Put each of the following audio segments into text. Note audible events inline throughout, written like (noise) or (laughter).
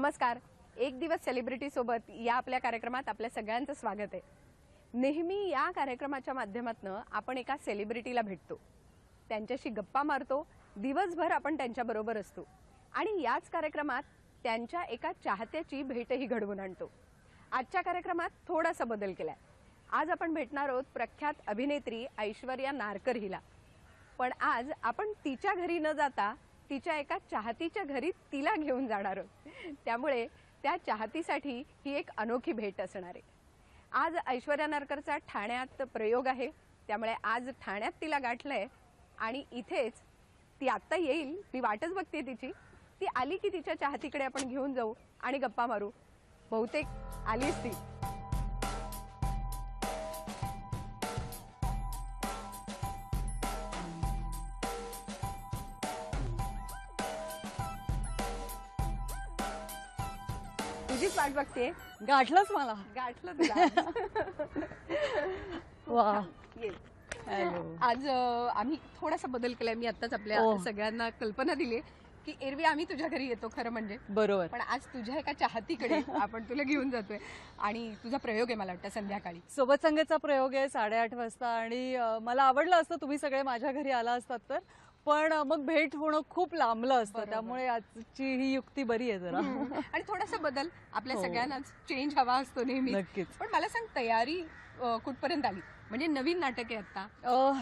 नमस्कार एक दिवस सेलिब्रिटीसोबत या आपल्या कार्यक्रमात आपल्या सगळ्यांचं स्वागत आहे नेहमी या कार्यक्रमाच्या माध्यमातून आपण एका सेलिब्रिटीला भेटतो त्यांच्याशी गप्पा मारतो दिवसभर आपण त्यांच्याबरोबर असतो आणि याच कार्यक्रमात त्यांच्या एका चाहत्याची भेटही घडवून आणतो आजच्या कार्यक्रमात थोडासा बदल केला आज आपण भेटणार आहोत प्रख्यात अभिनेत्री ऐश्वर्या नारकर हिला पण आज आपण तिच्या घरी न जाता तिच्या एका चाहतीच्या घरी तिला घेऊन जाणार आहोत त्यामुळे त्या चाहतीसाठी ही एक अनोखी भेट असणार आहे आज ऐश्वर्या नरकरचा ठाण्यात प्रयोग आहे त्यामुळे आज ठाण्यात तिला गाठलं आहे आणि इथेच ती आत्ता येईल मी वाटच बघते तिची ती आली की तिच्या चाहतीकडे आपण घेऊन जाऊ आणि गप्पा मारू बहुतेक आलीच ती तुझीच वाट बघते गाठलंच मला गाठलं (laughs) वा आज आम्ही थोडासा बदल केलाय मी आताच आपल्या हो. सगळ्यांना कल्पना दिली की एरवी आम्ही तुझ्या घरी येतो खरं म्हणजे बरोबर पण आज तुझ्या एका चाहतीकडे (laughs) आपण तुला घेऊन जातोय आणि तुझा प्रयोग आहे मला वाटतं संध्याकाळी सोबत संगेचा प्रयोग आहे साडेआठ वाजता आणि मला आवडलं असतं तुम्ही सगळे माझ्या घरी आला असतात तर पण मग भेट होणं खूप लांबलं असतं त्यामुळे आजची ही युक्ती बरी आहे जरा आणि थोडासा बदल आपल्या हो. सगळ्यांना चेंज हवा असतो नेहमी नक्कीच. पण मला सांग तयारी कुठपर्यंत आली म्हणजे नवीन नाटक आहे आता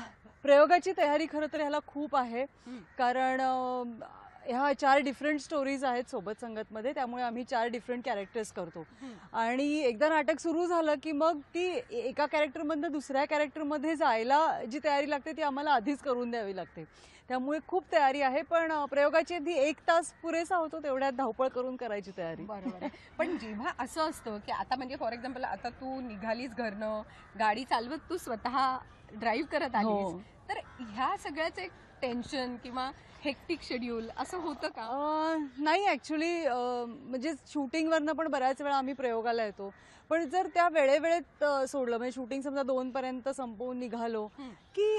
प्रयोगाची तयारी खरं तर ह्याला खूप आहे कारण ह्या चार डिफरंट स्टोरीज आहेत सोबत संगतमध्ये त्यामुळे आम्ही चार डिफरंट कॅरेक्टर्स करतो आणि एकदा नाटक सुरू झालं की मग ती एका कॅरेक्टरमधनं दुसऱ्या कॅरेक्टरमध्ये जायला जी तयारी लागते ती आम्हाला आधीच करून द्यावी लागते त्यामुळे खूप तयारी आहे पण प्रयोगाची आधी एक तास पुरेसा होतो तेवढ्यात धावपळ करून करायची तयारी बरोबर पण जेव्हा असं असतं की आता म्हणजे फॉर एक्झाम्पल आता तू निघालीस घरनं गाडी चालवत तू स्वतः ड्राईव्ह करत आहे हो. तर ह्या सगळ्याच एक टेन्शन किंवा हेक्टिक शेड्यूल असं होतं का नाही ॲक्च्युली म्हणजे शूटिंगवरनं पण बऱ्याच वेळा आम्ही प्रयोगाला येतो पण जर त्या वेळेवेळेत सोडलं म्हणजे शूटिंग समजा दोनपर्यंत संपवून निघालो की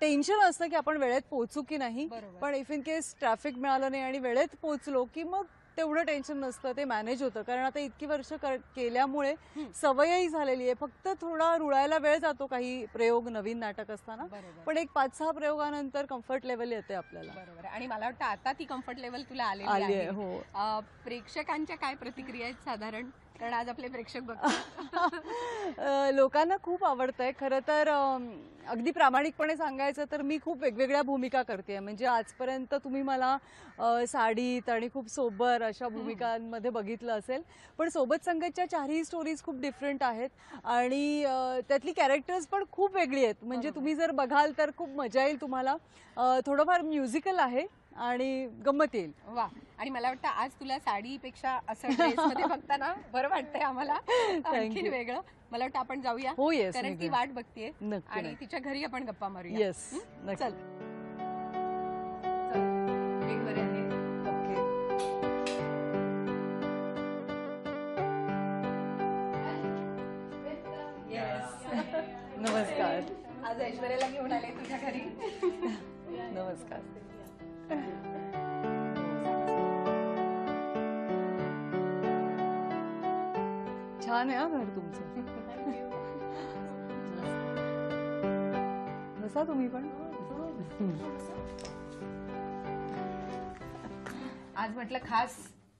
टेन्शन असतं की आपण वेळेत पोहोचू की नाही पण इफ इन केस ट्रॅफिक मिळालं नाही आणि वेळेत पोहोचलो की मग तेवढं टेन्शन नसतं ते मॅनेज होतं कारण आता इतकी वर्ष केल्यामुळे सवयही झालेली आहे फक्त थोडा रुळायला वेळ जातो काही प्रयोग नवीन नाटक असताना पण एक पाच सहा प्रयोगानंतर कम्फर्ट लेवल येते आपल्याला बरोबर आणि मला वाटतं आता ती कम्फर्ट लेवल तुला आलेली आहे हो प्रेक्षकांच्या काय प्रतिक्रिया आहेत साधारण कारण आज आपले प्रेक्षक (laughs) लोकांना खूप आवडतं आहे खरं तर अगदी प्रामाणिकपणे सांगायचं तर मी खूप वेगवेगळ्या भूमिका करते म्हणजे आजपर्यंत तुम्ही मला साडीत आणि खूप सोबर अशा भूमिकांमध्ये बघितलं असेल पण सोबत संगतच्या चारही स्टोरीज खूप डिफरंट आहेत आणि त्यातली कॅरेक्टर्स पण खूप वेगळी आहेत म्हणजे तुम्ही जर बघाल तर खूप मजा येईल तुम्हाला थोडंफार म्युझिकल आहे आणि गंमत येईल वा आणि मला वाटतं आज तुला साडीपेक्षा असं मध्ये (laughs) बघताना बरं वाटतंय आम्हाला आणखी वेगळं मला वाटतं आपण जाऊया हो येस कारण ती वाट बघतीये आणि तिच्या घरी आपण गप्पा मारू येस चल नमस्कार आज ऐश्वर्याला घेऊन आले तुझ्या घरी (laughs) नमस्कार (laughs) छान आहे तुमचं (laughs) बसा तुम्ही पण आज म्हटलं खास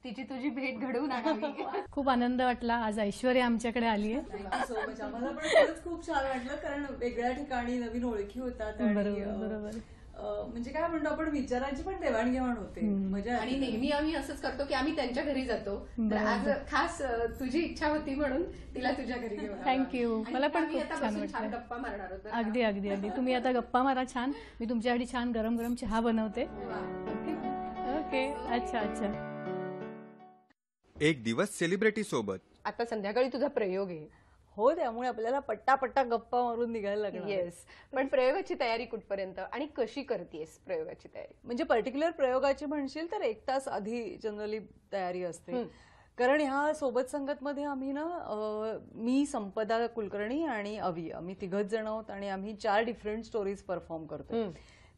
तिची तुझी भेट घडवून आणावी (laughs) खूप आनंद वाटला आज ऐश्वर्या आमच्याकडे आली म्हणजे आहे खूप छान वाटलं कारण वेगळ्या ठिकाणी नवीन ओळखी होतात बरोबर बरोबर म्हणजे काय म्हणतो आपण विचारांची पण देवाणघेवाण होते म्हणजे आणि नेहमी आम्ही असंच करतो की आम्ही त्यांच्या घरी जातो तर आज खास तुझी इच्छा होती म्हणून तिला तुझ्या घरी घेऊन थँक्यू मला पण खूप छान गप्पा मारणार अगदी अगदी अगदी तुम्ही आता गप्पा मारा छान मी तुमच्यासाठी छान गरम गरम चहा बनवते ओके अच्छा अच्छा एक दिवस सेलिब्रिटी सोबत आता संध्याकाळी तुझा प्रयोग आहे हो त्यामुळे आपल्याला पट्टा पट्टा गप्पा मारून निघायला लागणार येस पण प्रयोगाची तयारी कुठपर्यंत आणि कशी करतेस प्रयोगाची तयारी म्हणजे पर्टिक्युलर प्रयोगाची म्हणशील तर एक तास आधी जनरली तयारी असते कारण ह्या सोबत मध्ये आम्ही ना मी संपदा कुलकर्णी आणि अवी आम्ही तिघच जण आहोत आणि आम्ही चार डिफरंट स्टोरीज परफॉर्म करतो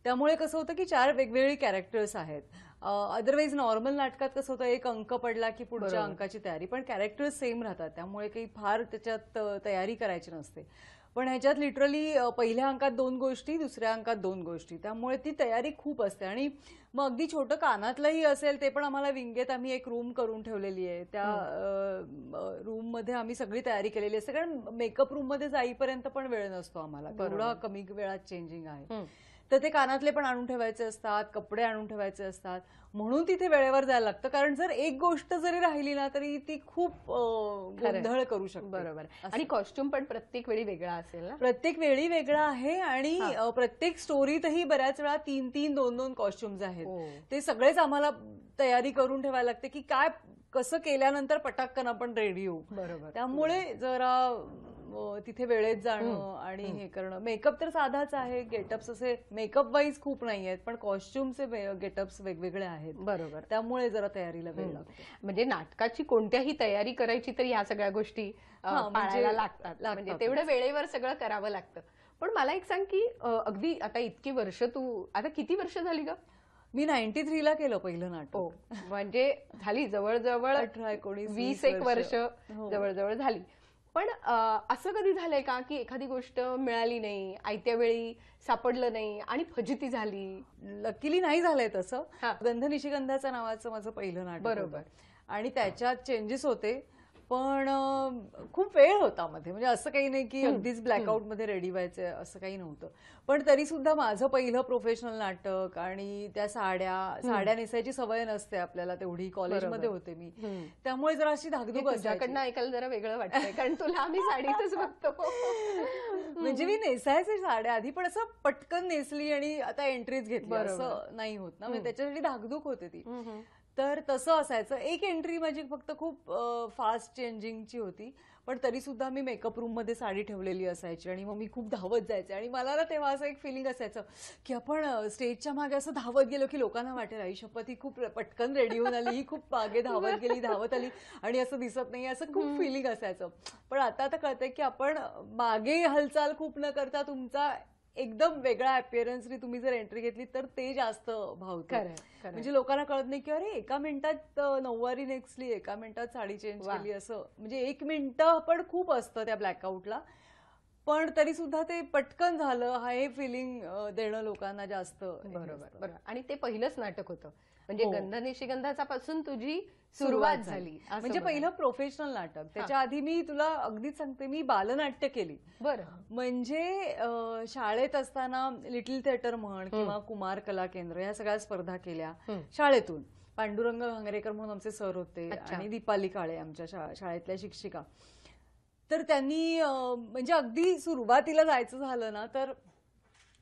त्यामुळे कसं होतं की चार वेगवेगळी कॅरेक्टर्स आहेत अदरवाईज नॉर्मल नाटकात कसं होतं एक अंक पडला की पुढच्या अंकाची तयारी पण कॅरेक्टर सेम राहतात त्यामुळे काही फार त्याच्यात तयारी करायची नसते पण ह्याच्यात लिटरली पहिल्या अंकात दोन गोष्टी दुसऱ्या अंकात दोन गोष्टी त्यामुळे ती तयारी खूप असते आणि मग अगदी छोटं कानातलंही असेल ते पण आम्हाला विंगेत आम्ही एक रूम करून ठेवलेली आहे त्या रूममध्ये आम्ही सगळी तयारी केलेली असते कारण मेकअप रूममध्ये जाईपर्यंत पण वेळ नसतो आम्हाला एवढा कमी वेळात चेंजिंग आहे तर ते कानातले पण आणून ठेवायचे असतात कपडे आणून ठेवायचे असतात म्हणून तिथे वेळेवर जायला लागतं कारण जर एक गोष्ट जरी राहिली ना तरी ती खूप गोंधळ करू शकते बरोबर आणि कॉस्ट्युम पण प्रत्येक वेळी वेगळा असेल ना प्रत्येक वेळी वेगळा आहे आणि प्रत्येक स्टोरीतही बऱ्याच वेळा तीन तीन दोन दोन कॉस्ट्युम्स आहेत हो. ते सगळेच आम्हाला तयारी करून ठेवायला लागते की काय कसं केल्यानंतर पटाक्कन आपण रेडी होऊ बरोबर त्यामुळे जरा तिथे वेळेत जाणं आणि हे करणं मेकअप तर साधाच आहे गेटअप्स असे मेकअप वाईज खूप नाही आहेत पण कॉस्ट्युमचे गेटअप्स वेगवेगळे आहेत बरोबर त्यामुळे जरा तयारीला वेळ लागतो म्हणजे नाटकाची कोणत्याही तयारी करायची तर ह्या सगळ्या गोष्टी म्हणजे लागतात म्हणजे तेवढं वेळेवर सगळं करावं लागतं पण मला एक सांग की अगदी आता इतकी वर्ष तू आता किती वर्ष झाली ग मी नाईन्टी थ्रीला केलं पहिलं नाटक हो, म्हणजे झाली जवळजवळ अठरा एकोणीस वीस एक वर्ष हो. जवळजवळ झाली पण असं कधी झालंय का की एखादी गोष्ट मिळाली नाही आयत्या वेळी सापडलं नाही आणि फजिती झाली लकीली नाही झालंय तसं गंध निशिगंधाचा नावाचं माझं पहिलं नाटक बरोबर आणि त्याच्यात चेंजेस होते पण खूप वेळ होता मध्ये म्हणजे असं काही नाही की अगदीच मध्ये रेडी व्हायचं असं काही नव्हतं पण तरी सुद्धा माझं पहिलं प्रोफेशनल नाटक आणि त्या साड्या साड्या नेसायची सवय नसते आपल्याला तेवढी कॉलेजमध्ये होते मी त्यामुळे जरा अशी धागधूक तुझ्याकडनं ऐकायला जरा वेगळं वाटतंय कारण तुला आम्ही साडीतच बघतो (laughs) म्हणजे मी नेसायचे साड्या आधी पण असं पटकन नेसली आणि आता एंट्रीच घेतली असं नाही होत ना म्हणजे त्याच्यासाठी धाकधूक होते ती तर तसं असायचं एक एंट्री माझी फक्त खूप फास्ट चेंजिंगची होती पण तरीसुद्धा मी मेकअप रूममध्ये साडी ठेवलेली असायची आणि मग मी खूप धावत जायचे आणि मला ना तेव्हा असं एक फिलिंग असायचं की आपण स्टेजच्या मागे असं धावत गेलो की लोकांना वाटेल आई शपथ ही खूप पटकन रेडी होऊन आली ही खूप मागे धावत गेली धावत आली आणि असं दिसत नाही असं खूप फिलिंग असायचं पण आता आता कळतंय की आपण मागे हालचाल खूप न करता तुमचा एकदम वेगळा अपिअरन्सनी तुम्ही जर एंट्री घेतली तर ते जास्त भावत म्हणजे लोकांना कळत नाही की अरे एका मिनिटात नऊवारी नेक्सली एका मिनिटात साडी चेंज केली असं म्हणजे एक मिनिट पण खूप असतं त्या ब्लॅकआउटला पण तरी सुद्धा ते पटकन झालं हा हे फिलिंग देणं लोकांना जास्त बरोबर आणि ते पहिलंच नाटक होतं म्हणजे हो. गंध निशिगंधाचा पासून तुझी सुरुवात झाली म्हणजे पहिलं प्रोफेशनल नाटक त्याच्या आधी मी तुला अगदीच सांगते मी बालनाट्य केली बर म्हणजे शाळेत असताना लिटिल थिएटर म्हण किंवा कुमार कला केंद्र या सगळ्या स्पर्धा केल्या शाळेतून पांडुरंग भांगरेकर म्हणून आमचे सर होते आणि दीपाली काळे आमच्या शाळेतल्या शिक्षिका तर त्यांनी म्हणजे अगदी सुरुवातीला जायचं झालं ना तर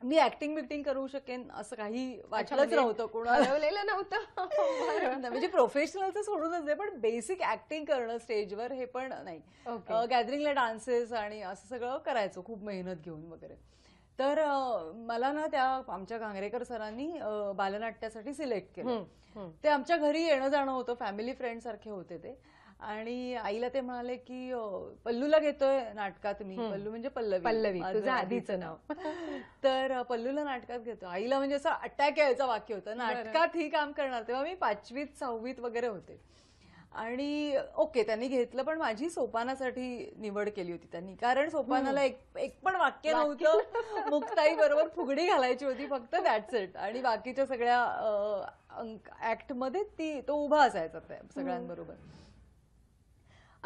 मी ऍक्टिंग बिक्टिंग करू शकेन असं काही वाचलंच म्हणजे नव्हतं कोणाला नव्हतं (laughs) हो, म्हणजे तर सोडूनच नाही पण बेसिक ऍक्टिंग करणं स्टेजवर हे पण नाही गॅदरिंगला डान्सेस आणि असं सगळं करायचं खूप मेहनत घेऊन वगैरे तर मला ना त्या आमच्या गांगरेकर सरांनी बालनाट्यासाठी सिलेक्ट केलं ते आमच्या घरी येणं जाणं होतं फॅमिली फ्रेंड सारखे होते ते आणि आईला ते म्हणाले की पल्लूला घेतोय नाटकात मी पल्लू म्हणजे पल्लवी पल्लवी तुझं आधीचं नाव (laughs) तर पल्लूला नाटकात घेतो आईला म्हणजे असं अटॅक यायचं वाक्य होतं नाटकात ही काम करणार तेव्हा मी पाचवीत सहावीत वगैरे होते आणि ओके त्यांनी घेतलं पण माझी सोपानासाठी निवड केली होती त्यांनी कारण सोपानाला एक एक पण वाक्य नव्हतं मुक्ताई बरोबर फुगडी घालायची होती फक्त दॅट्स इट आणि बाकीच्या सगळ्या ऍक्ट मध्ये ती तो उभा असायचा सगळ्यांबरोबर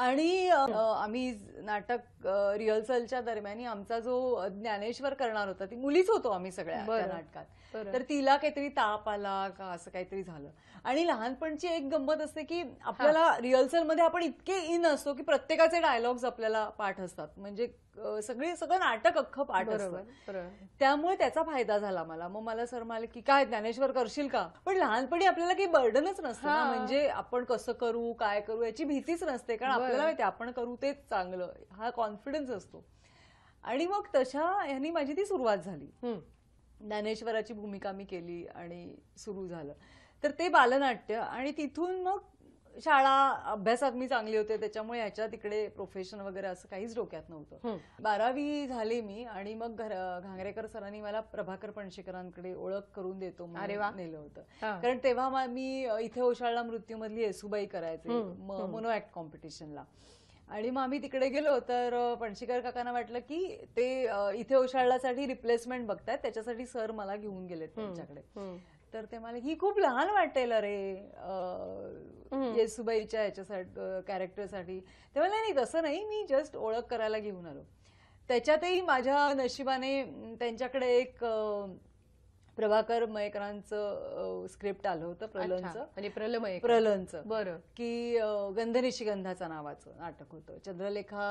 आणि आम्ही नाटक रिहर्सलच्या दरम्यान आमचा जो ज्ञानेश्वर करणार होता ती मुलीच होतो आम्ही सगळ्या नाटकात तर तिला काहीतरी ताप आला का असं काहीतरी झालं आणि लहानपणची एक गंमत असते की आपल्याला मध्ये आपण इतके इन असतो की प्रत्येकाचे डायलॉग्स आपल्याला पाठ असतात म्हणजे सगळी सगळं नाटक अख्खं पाठ असतं त्यामुळे त्याचा फायदा झाला मला मग मला सर म्हणाले की काय ज्ञानेश्वर करशील का पण लहानपणी आपल्याला काही बर्डनच नसतं म्हणजे आपण कसं करू काय करू याची भीतीच नसते कारण आपल्याला माहिती आपण करू तेच चांगलं हा कॉन्फिडन्स असतो आणि मग तशा यांनी माझी ती सुरुवात झाली ज्ञानेश्वराची भूमिका मी केली आणि सुरू झालं तर ते बालनाट्य आणि तिथून मग शाळा अभ्यासात मी चांगली होते त्याच्यामुळे ह्याच्या तिकडे प्रोफेशन वगैरे असं काहीच डोक्यात नव्हतं बारावी झाली मी आणि मग घांगरेकर सरांनी मला प्रभाकर पणशेकरांकडे ओळख करून देतो नेलं होतं कारण तेव्हा मी इथे ओशाळला मृत्यूमधली येसुबाई करायचे मोनो ऍक्ट कॉम्पिटिशनला आणि मग आम्ही तिकडे गेलो तर पणशीकर काकांना वाटलं की ते इथे ओशाळलासाठी रिप्लेसमेंट बघतायत त्याच्यासाठी सर मला घेऊन गेलेत त्यांच्याकडे तर ते मला ही खूप लहान वाटेल अरे येसुबाईच्या ह्याच्यासाठी कॅरेक्टरसाठी ते मला नाही तसं नाही मी जस्ट ओळख करायला घेऊन आलो त्याच्यातही माझ्या नशिबाने त्यांच्याकडे एक प्रभाकर मयकरांचं स्क्रिप्ट आलं होतं प्रलनचं आणि प्रलमय प्रलनचं बरं की गंधनिशी गंधाचा नावाचं नाटक होतं चंद्रलेखा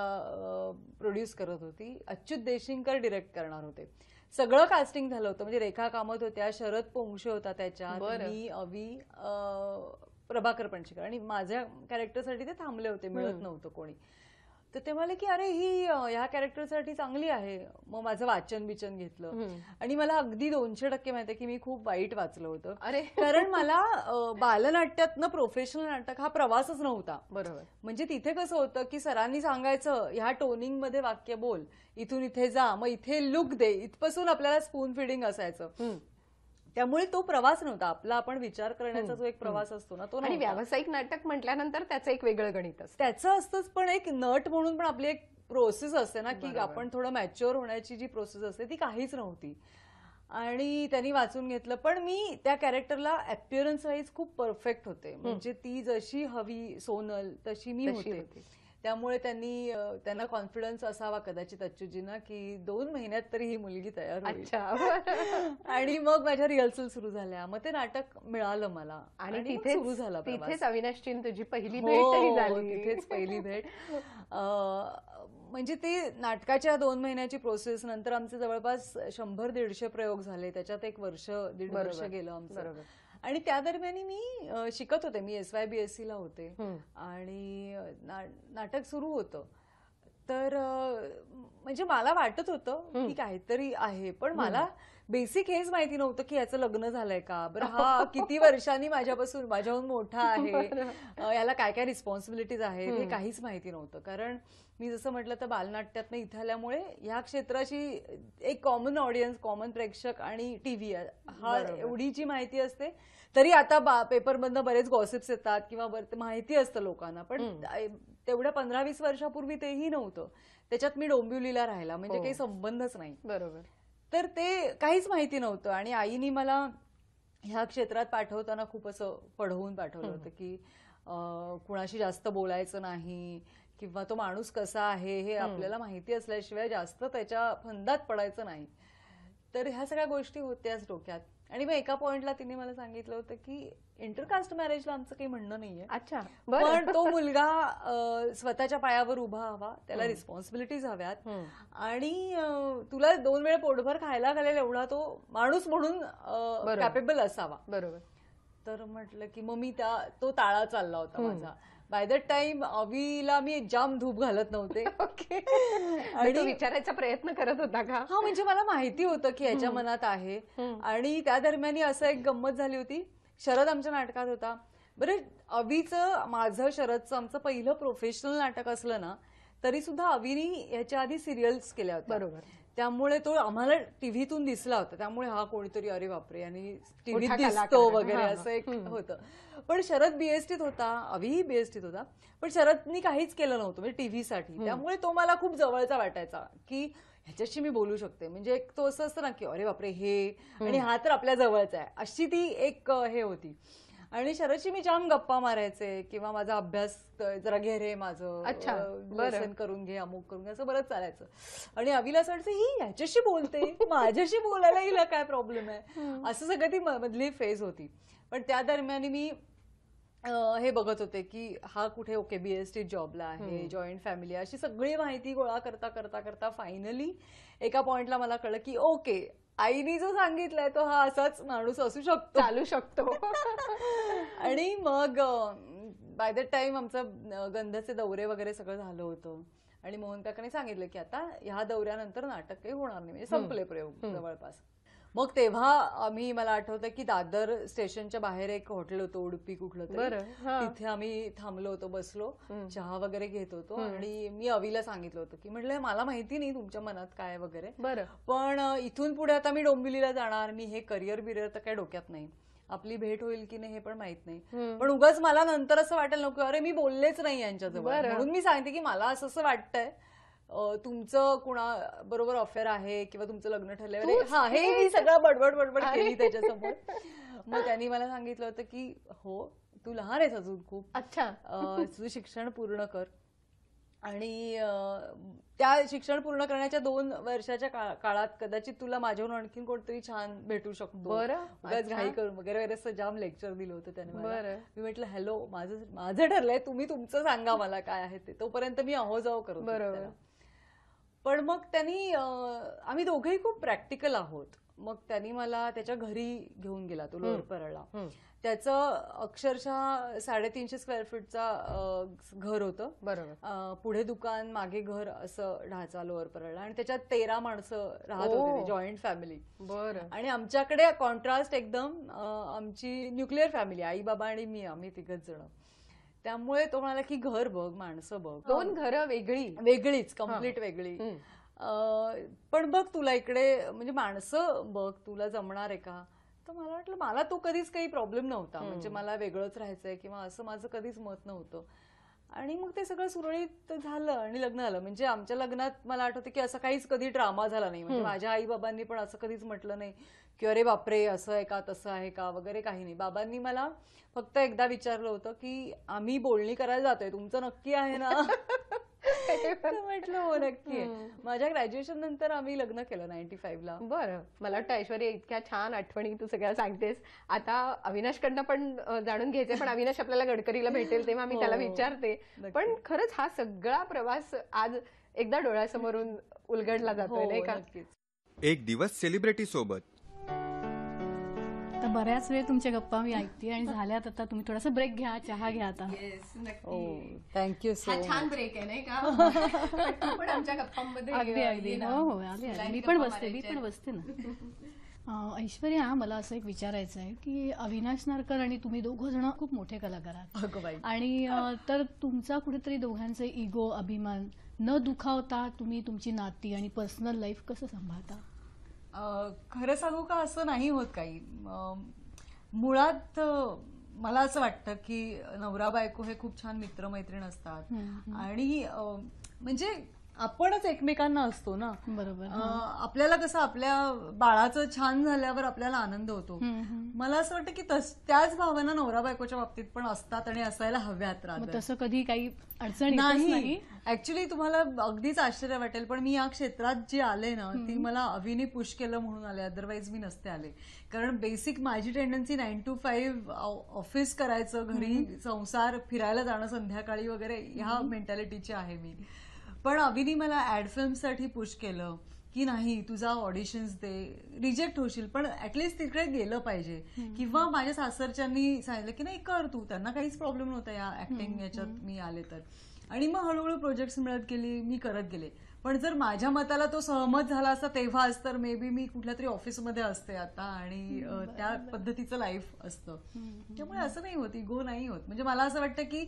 प्रोड्यूस करत होती अच्युत देशिंगकर डिरेक्ट करणार होते सगळं कास्टिंग झालं होतं म्हणजे रेखा कामत होत्या शरद पोंगशे होता त्याच्या मी अवी प्रभाकर पणशीकर आणि माझ्या कॅरेक्टरसाठी ते थांबले होते मिळत नव्हतं कोणी तर ते म्हणाले की अरे ही ह्या कॅरेक्टरसाठी चांगली आहे मग माझं वाचन बिचन घेतलं आणि मला अगदी दोनशे टक्के माहिती की मी खूप वाईट वाचलं होतं अरे कारण मला बालनाट्यातनं प्रोफेशनल नाटक हा प्रवासच नव्हता बरोबर म्हणजे तिथे कसं होतं की सरांनी सांगायचं ह्या टोनिंगमध्ये वाक्य बोल इथून इथे जा मग इथे लुक दे इथपासून आपल्याला स्पून फिडिंग असायचं त्यामुळे तो प्रवास नव्हता आपला आपण विचार करण्याचा हो. जो एक प्रवास हो. असतो ना तो आणि व्यावसायिक नाटक म्हटल्यानंतर त्याचं एक वेगळं गणित असतं त्याचं असतंच पण एक नट म्हणून पण आपली एक प्रोसेस असते ना की आपण थोडं मॅच्युअर होण्याची जी प्रोसेस असते ती काहीच नव्हती आणि त्यांनी वाचून घेतलं पण मी त्या कॅरेक्टरला अपिअरन्स वाईज खूप परफेक्ट होते म्हणजे ती जशी हवी सोनल तशी मी होते त्यामुळे त्यांनी त्यांना कॉन्फिडन्स असावा कदाचित अच्चूजींना की दोन महिन्यात तरी ही मुलगी तयार अच्छा (laughs) आणि मग माझ्या रिहर्सल सुरू झाल्या मग ते नाटक मिळालं मला आणि तिथे सुरू झालं तिथेच अविनाशची तुझी पहिली भेट झाली हो, तिथेच पहिली भेट म्हणजे ती नाटकाच्या दोन महिन्याची प्रोसेस नंतर आमचे जवळपास शंभर दीडशे प्रयोग झाले त्याच्यात एक वर्ष दीड वर्ष गेलं आमचं आणि त्या दरम्यान मी शिकत होते मी एस वाय बी एस सीला होते आणि नाटक सुरू होतं तर म्हणजे मला वाटत होतं की काहीतरी आहे पण मला बेसिक हेच माहिती नव्हतं की याचं लग्न झालंय का बरं हा (laughs) किती वर्षांनी माझ्यापासून माझ्याहून मोठा आहे (laughs) याला काय काय रिस्पॉन्सिबिलिटीज आहेत हे काहीच माहिती नव्हतं कारण मी जसं म्हटलं तर बालनाट्यातनं इथे आल्यामुळे ह्या क्षेत्राची एक कॉमन ऑडियन्स कॉमन प्रेक्षक आणि टीव्ही हा एवढी जी माहिती असते तरी आता बा पेपरमधनं बरेच गॉसिप्स येतात किंवा माहिती असतं लोकांना पण तेवढ्या पंधरा वीस वर्षापूर्वी तेही नव्हतं त्याच्यात मी डोंबिवलीला राहिला म्हणजे हो. काही संबंधच नाही बरोबर तर ते काहीच माहिती नव्हतं आणि आईनी मला ह्या क्षेत्रात पाठवताना खूप असं पढवून पाठवलं होतं की कुणाशी जास्त बोलायचं नाही किंवा तो माणूस कसा आहे हे आपल्याला माहिती असल्याशिवाय जास्त त्याच्या फंदात पडायचं नाही तर ह्या सगळ्या गोष्टी होत्याच डोक्यात आणि मग एका पॉइंटला तिने मला सांगितलं होतं की इंटरकास्ट मॅरेजला आमचं काही म्हणणं नाहीये अच्छा पण तो मुलगा स्वतःच्या पायावर उभा हवा त्याला रिस्पॉन्सिबिलिटीज हव्यात आणि तुला दोन वेळ पोटभर खायला घालेल एवढा तो माणूस म्हणून कॅपेबल असावा बरोबर तर म्हटलं की मग मी त्या तो ताळा चालला होता माझा बाय द टाइम अवीला मी जाम धूप घालत नव्हते ओके (laughs) (laughs) आणि विचारायचा प्रयत्न करत होता का हा म्हणजे मला माहिती होतं की याच्या मनात आहे आणि त्या दरम्यान असं एक गंमत झाली होती शरद आमच्या नाटकात होता बरं अवीचं माझं शरदचं आमचं पहिलं प्रोफेशनल नाटक असलं ना तरी सुद्धा अविनी याच्या आधी सिरियल्स केल्या होत्या बरोबर त्यामुळे तो आम्हाला टीव्हीतून दिसला होता त्यामुळे हा कोणीतरी अरे बापरे आणि टीव्हीत दिसतो वगैरे असं एक होतं पण शरद बीएसटीत होता अवीही बीएसटीत होता पण शरदनी काहीच केलं नव्हतं म्हणजे टीव्हीसाठी त्यामुळे तो मला खूप जवळचा वाटायचा की ह्याच्याशी मी बोलू शकते म्हणजे एक तो असं असतं ना की अरे बापरे हे आणि हा तर आपल्या जवळचा आहे अशी ती एक हे होती आणि शरदशी मी जाम गप्पा मारायचे किंवा माझा अभ्यास जरा घे रे माझं अच्छा करून घे अमुक करून घे असं बरंच चालायचं आणि अविला असं ही याच्याशी बोलते माझ्याशी बोलायला हिला काय प्रॉब्लेम आहे असं सगळं ती मधली फेज होती पण त्या दरम्यान मी हे बघत होते की हा कुठे ओके बीएसटी जॉबला आहे जॉईंट फॅमिली अशी सगळी माहिती गोळा करता करता करता फायनली एका पॉइंटला मला कळलं की ओके आईने जो सांगितलाय तो हा असाच माणूस असू शकतो चालू शकतो (laughs) आणि मग बाय द टाइम आमचं गंधचे दौरे वगैरे सगळं झालं होतं आणि मोहन काकाने सांगितलं की आता ह्या दौऱ्यानंतर नाटक काही होणार नाही म्हणजे संपले प्रयोग जवळपास मग तेव्हा आम्ही मला आठवत की दादर स्टेशनच्या बाहेर एक हॉटेल होतं उडुपी कुठलं तरी तिथे आम्ही थांबलो होतो बसलो चहा वगैरे घेत होतो आणि मी अवीला सांगितलं होतं की म्हटलं मला माहिती नाही तुमच्या मनात काय वगैरे बरं पण इथून पुढे आता मी डोंबिवलीला जाणार मी हे करिअर बिरियर तर काय डोक्यात नाही आपली भेट होईल की नाही हे पण माहित नाही पण उगाच मला नंतर असं वाटेल नको अरे मी बोललेच नाही यांच्याजवळ म्हणून मी सांगते की मला असं असं वाटतंय तुमचं कुणा बरोबर अफेअर आहे किंवा तुमचं लग्न ठरलं हे मी सगळं बडबड बडबड केली त्याच्यासमोर मग त्यांनी मला सांगितलं होतं की हो तू लहान आहेस अजून खूप अच्छा तू शिक्षण पूर्ण कर आणि त्या शिक्षण पूर्ण करण्याच्या दोन वर्षाच्या काळात कदाचित तुला माझ्याहून आणखीन कोणतरी छान भेटू शकतो बरं घाई करून वगैरे वगैरे असं जाम लेक्चर दिलं होतं त्याने बरं मी म्हटलं हॅलो माझं माझं ठरलंय तुम्ही तुमचं सांगा मला काय आहे ते तोपर्यंत मी अहो जाओ करू बरोबर पण मग त्यांनी आम्ही दोघेही खूप प्रॅक्टिकल आहोत मग त्यांनी मला त्याच्या घरी घेऊन गेला तो लोअर परळला त्याचं अक्षरशः साडेतीनशे स्क्वेअर फीटचा घर होतं बरोबर पुढे दुकान मागे घर असं ढाचा लोअर परळला आणि त्याच्यात तेरा माणसं राहत होती जॉईंट फॅमिली बरं आणि आमच्याकडे कॉन्ट्रास्ट एकदम आमची न्यूक्लिअर फॅमिली आई बाबा आणि मी आम्ही तिघच जण त्यामुळे तो म्हणाला की घर बघ माणसं बघ हो. दोन घरं वेगळी वेगळीच कम्प्लीट वेगळी पण बघ तुला इकडे म्हणजे माणसं बघ तुला जमणार आहे का तर मला वाटलं मला तो कधीच काही प्रॉब्लेम नव्हता म्हणजे मला वेगळंच राहायचंय किंवा असं माझं कधीच मत नव्हतं आणि मग ते सगळं सुरळीत झालं आणि लग्न झालं म्हणजे आमच्या लग्नात मला आठवतं की असं काहीच कधी ड्रामा झाला नाही म्हणजे माझ्या आई बाबांनी पण असं कधीच म्हटलं नाही की अरे बापरे असं आहे का तसं आहे का वगैरे काही नाही बाबांनी मला फक्त एकदा विचारलं होतं की आम्ही बोलणी करायला जातोय तुमचं नक्की आहे ना (laughs) (laughs) म्हटलं हो नक्की माझ्या ग्रॅज्युएशन नंतर आम्ही लग्न केलं नाईन्टी ला बरं मला वाटतं ऐश्वर्या इतक्या छान आठवणी तू सगळ्या सांगतेस आता अविनाशकडनं पण जाणून घ्यायचे पण अविनाश आपल्याला गडकरीला भेटेल तेव्हा मी (laughs) हो. त्याला विचारते पण खरंच हा सगळा प्रवास आज एकदा डोळ्यासमोरून उलगडला जातोय हो, नाही का एक दिवस सेलिब्रिटी सोबत बऱ्याच वेळ तुमच्या गप्पा मी ऐकते आणि झाल्यात आता तुम्ही थोडासा ब्रेक घ्या चहा घ्या आता थँक्यू सो हो, छान ब्रेक आहे नाही का (laughs) आमच्या गप्पांमध्ये अगदी अगदी हो, हो, मी पण बसते मी पण बसते ना (laughs) ऐश्वर्या मला असं एक विचारायचं आहे की अविनाश नारकर आणि तुम्ही दोघं जण खूप मोठे कलाकार आहात आणि तर तुमचा कुठेतरी दोघांचे इगो अभिमान न दुखावता तुम्ही तुमची नाती आणि पर्सनल लाईफ कसं सांभाळता खरं सांगू का असं नाही होत काही मुळात मला असं वाटतं की नवरा बायको हे खूप छान मित्रमैत्रीण असतात आणि म्हणजे आपणच एकमेकांना असतो ना बरोबर हो. आपल्याला कसं आपल्या बाळाचं छान झाल्यावर आपल्याला आनंद होतो मला असं वाटतं की त्याच भावना नवरा बायकोच्या बाबतीत पण असतात आणि असायला हव्यात राहतात तसं कधी काही अडचण नाही ऍक्च्युअली ऍक्च्युली तुम्हाला अगदीच आश्चर्य वाटेल पण मी या क्षेत्रात जी आले ना ती मला अविने पुश केलं म्हणून आले अदरवाईज मी नसते आले कारण बेसिक माझी tendency nine to five office करायचं घरी संसार फिरायला जाणं संध्याकाळी वगैरे ह्या मेंटॅलिटीची आहे मी पण अभिनी मला ऍड फिल्मसाठी पुश केलं की नाही तुझा ऑडिशन्स दे रिजेक्ट होशील पण ऍटलिस्ट तिकडे गेलं पाहिजे किंवा माझ्या सासरच्यांनी सांगितलं की नाही कर तू त्यांना काहीच प्रॉब्लेम नव्हता या ऍक्टिंग याच्यात मी आले तर आणि मग हळूहळू प्रोजेक्ट्स मिळत गेली मी करत गेले पण जर माझ्या मताला तो सहमत झाला असता तेव्हाच तर मे बी मी कुठल्या तरी ऑफिसमध्ये असते आता आणि त्या पद्धतीचं लाईफ असतं त्यामुळे असं नाही होत इगो नाही होत म्हणजे मला असं वाटतं की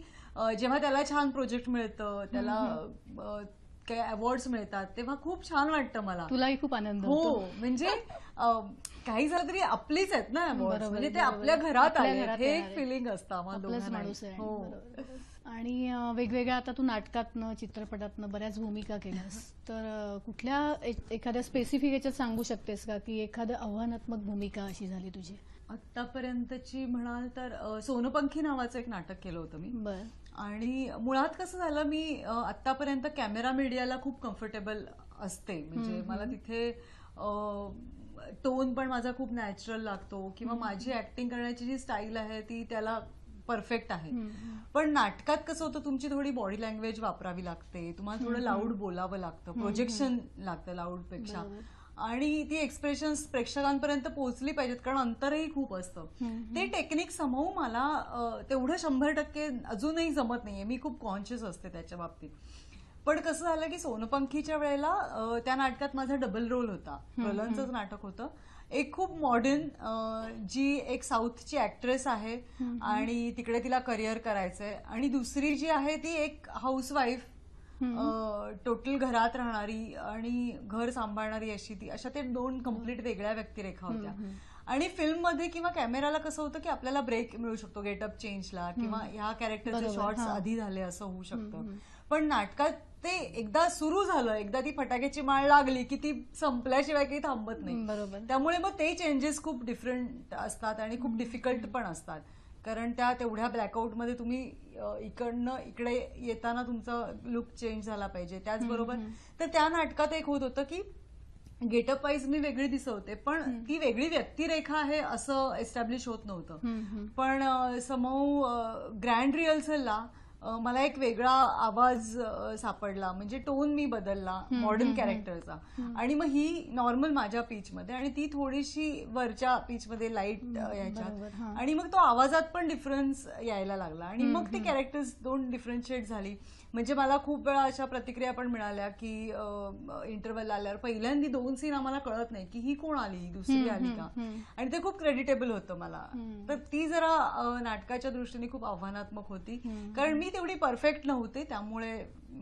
जेव्हा त्याला छान प्रोजेक्ट मिळतं त्याला काही अवॉर्ड्स मिळतात तेव्हा खूप छान वाटतं मला तुलाही खूप आनंद हो म्हणजे काही झालं तरी आपलीच आहेत ना अवॉर्ड म्हणजे ते आपल्या घरात आले हे एक फिलिंग असतं आम्हाला माणूस हो आणि वेगवेगळ्या आता तू नाटकातनं चित्रपटातनं बऱ्याच भूमिका केल्यास (laughs) तर कुठल्या एखाद्या स्पेसिफिक याच्यात सांगू शकतेस का की एखादं आव्हानात्मक भूमिका अशी झाली तुझी आत्तापर्यंतची म्हणाल तर सोनपंखी नावाचं एक नाटक केलं होतं मी बरं आणि मुळात कसं झालं मी आत्तापर्यंत कॅमेरा मीडियाला खूप कम्फर्टेबल असते म्हणजे मला तिथे टोन पण माझा खूप नॅचरल लागतो किंवा माझी ऍक्टिंग करण्याची जी स्टाईल आहे ती त्याला परफेक्ट आहे पण नाटकात कसं होतं तुमची थोडी बॉडी लँग्वेज वापरावी लागते तुम्हाला थोडं लाऊड बोलावं लागतं प्रोजेक्शन लागतं पेक्षा आणि ती एक्सप्रेशन्स प्रेक्षकांपर्यंत पोहोचली पाहिजेत कारण अंतरही खूप असतं ते टेक्निक समवू मला तेवढं शंभर टक्के अजूनही जमत नाहीये मी खूप कॉन्शियस असते त्याच्या बाबतीत पण कसं झालं की सोनपंखीच्या वेळेला त्या नाटकात माझा डबल रोल होता कलनचंच नाटक होतं एक खूप मॉडर्न जी एक साऊथची ऍक्ट्रेस आहे आणि तिकडे तिला करिअर करायचंय आणि दुसरी जी आहे ती एक वाईफ टोटल घरात राहणारी आणि घर सांभाळणारी अशी ती अशा ते दोन कम्प्लीट वेगळ्या व्यक्तिरेखा होत्या आणि फिल्म मध्ये किंवा कॅमेराला कसं होतं की आपल्याला ब्रेक मिळू शकतो गेटअप चेंजला किंवा ह्या कॅरेक्टरचे शॉर्ट्स आधी झाले असं होऊ शकतं पण नाटकात ते एकदा सुरू झालं एकदा ती फटाक्याची माळ लागली की ती संपल्याशिवाय काही थांबत नाही बरोबर त्यामुळे मग ते चेंजेस खूप डिफरंट असतात आणि खूप डिफिकल्ट पण असतात कारण त्या तेवढ्या ब्लॅकआउट मध्ये तुम्ही इकडनं इकडे येताना तुमचा लुक चेंज झाला पाहिजे त्याचबरोबर तर त्या नाटकात एक होत होतं की गेटअप वाईज मी वेगळी दिसवते पण ती वेगळी व्यक्तिरेखा आहे असं एस्टॅब्लिश होत नव्हतं पण समूह ग्रँड रिहर्सलला मला एक वेगळा आवाज सापडला म्हणजे टोन मी बदलला मॉडर्न कॅरेक्टरचा आणि मग ही नॉर्मल माझ्या मध्ये आणि ती थोडीशी वरच्या मध्ये लाईट याच्यात आणि मग तो आवाजात पण डिफरन्स यायला लागला आणि मग ती कॅरेक्टर्स दोन डिफरन्शिएट झाली म्हणजे मला खूप वेळा अशा प्रतिक्रिया पण मिळाल्या की इंटरव्हल आल्यावर पहिल्यांदा दोन सीन आम्हाला कळत नाही की ही कोण आली दुसरी आली का आणि ते खूप क्रेडिटेबल होतं मला तर ती जरा नाटकाच्या दृष्टीने खूप आव्हानात्मक होती कारण मी तेवढी परफेक्ट नव्हते त्यामुळे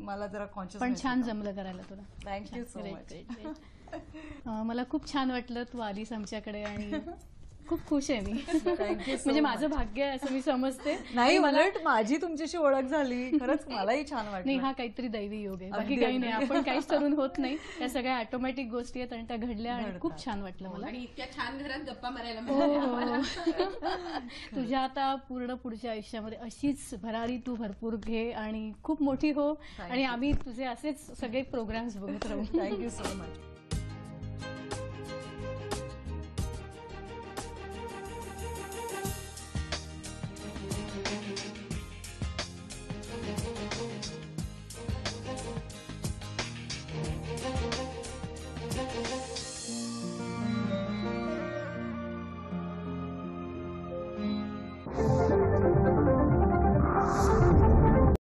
मला जरा कॉन्शियस पण छान जमलं करायला तुला थँक्यू सो मच मला खूप छान वाटलं तू आलीस आमच्याकडे आणि (laughs) खूप खुश आहे मी (laughs) म्हणजे माझं भाग्य आहे असं मी समजते (laughs) नाही उलट माझी तुमच्याशी ओळख झाली खरंच (laughs) मलाही छान वाटत नाही हा काहीतरी दैवी योग आहे बाकी काही नाही आपण काहीच करून होत नाही त्या सगळ्या ऑटोमॅटिक गोष्टी आहेत आणि त्या घडल्या आणि खूप छान वाटलं हो, मला आणि इतक्या छान घरात गप्पा मारायला हो, हो. तुझ्या आता पूर्ण पुढच्या आयुष्यामध्ये अशीच भरारी तू भरपूर घे आणि खूप मोठी हो आणि आम्ही तुझे असेच सगळे प्रोग्राम्स बघत राहू थँक्यू सो मच